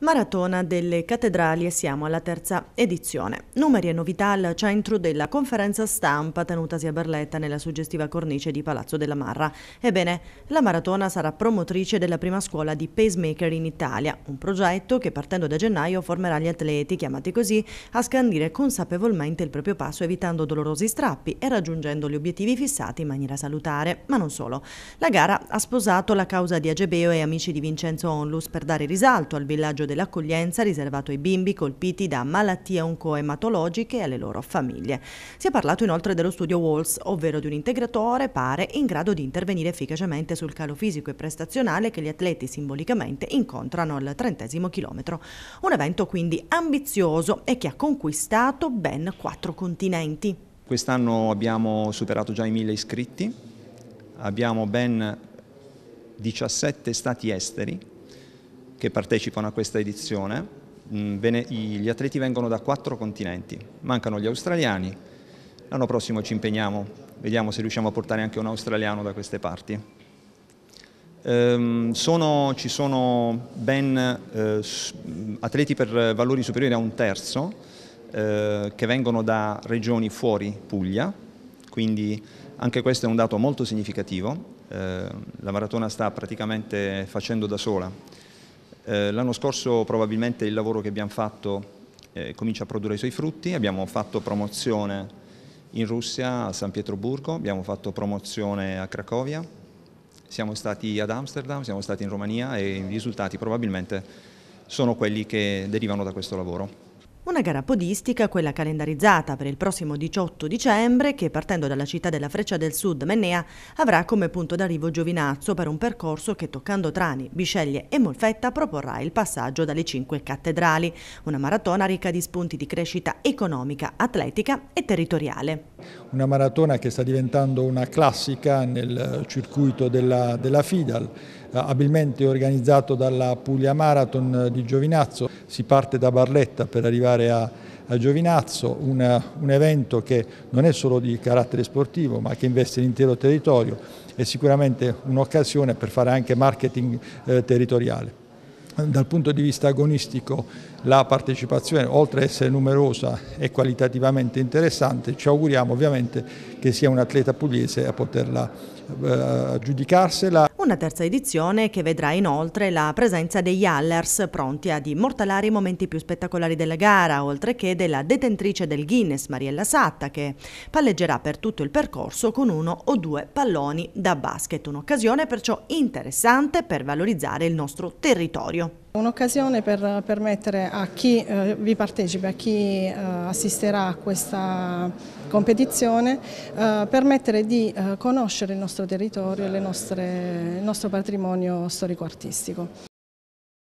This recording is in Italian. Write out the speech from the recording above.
Maratona delle cattedrali e siamo alla terza edizione. Numeri e novità al centro della conferenza stampa tenutasi a Barletta nella suggestiva cornice di Palazzo della Marra. Ebbene, la maratona sarà promotrice della prima scuola di pacemaker in Italia, un progetto che partendo da gennaio formerà gli atleti, chiamati così, a scandire consapevolmente il proprio passo evitando dolorosi strappi e raggiungendo gli obiettivi fissati in maniera salutare. Ma non solo. La gara ha sposato la causa di Agebeo e amici di Vincenzo Onlus per dare risalto al villaggio dell'accoglienza riservato ai bimbi colpiti da malattie oncoematologiche e alle loro famiglie. Si è parlato inoltre dello studio Walls, ovvero di un integratore pare in grado di intervenire efficacemente sul calo fisico e prestazionale che gli atleti simbolicamente incontrano al trentesimo chilometro. Un evento quindi ambizioso e che ha conquistato ben quattro continenti. Quest'anno abbiamo superato già i mille iscritti, abbiamo ben 17 stati esteri che partecipano a questa edizione. Mm, gli atleti vengono da quattro continenti, mancano gli australiani, l'anno prossimo ci impegniamo, vediamo se riusciamo a portare anche un australiano da queste parti. Ehm, sono, ci sono ben eh, mm, atleti per valori superiori a un terzo eh, che vengono da regioni fuori Puglia, quindi anche questo è un dato molto significativo, ehm, la maratona sta praticamente facendo da sola eh, l'anno scorso probabilmente il lavoro che abbiamo fatto eh, comincia a produrre i suoi frutti, abbiamo fatto promozione in Russia, a San Pietroburgo, abbiamo fatto promozione a Cracovia, siamo stati ad Amsterdam, siamo stati in Romania e i risultati probabilmente sono quelli che derivano da questo lavoro. Una gara podistica, quella calendarizzata per il prossimo 18 dicembre, che partendo dalla città della Freccia del Sud, Mennea, avrà come punto d'arrivo Giovinazzo per un percorso che toccando Trani, Bisceglie e Molfetta proporrà il passaggio dalle cinque cattedrali, una maratona ricca di spunti di crescita economica, atletica e territoriale. Una maratona che sta diventando una classica nel circuito della, della FIDAL, eh, abilmente organizzato dalla Puglia Marathon eh, di Giovinazzo. Si parte da Barletta per arrivare a, a Giovinazzo, un, un evento che non è solo di carattere sportivo ma che investe l'intero territorio, è sicuramente un'occasione per fare anche marketing eh, territoriale dal punto di vista agonistico la partecipazione, oltre ad essere numerosa, è qualitativamente interessante. Ci auguriamo ovviamente che sia un atleta pugliese a poterla eh, giudicarsela. Una terza edizione che vedrà inoltre la presenza degli Allers pronti ad immortalare i momenti più spettacolari della gara, oltre che della detentrice del Guinness Mariella Satta che palleggerà per tutto il percorso con uno o due palloni da basket, un'occasione perciò interessante per valorizzare il nostro territorio. Un'occasione per permettere a chi eh, vi partecipa, a chi eh, assisterà a questa competizione, eh, permettere di eh, conoscere il nostro territorio e il nostro patrimonio storico-artistico.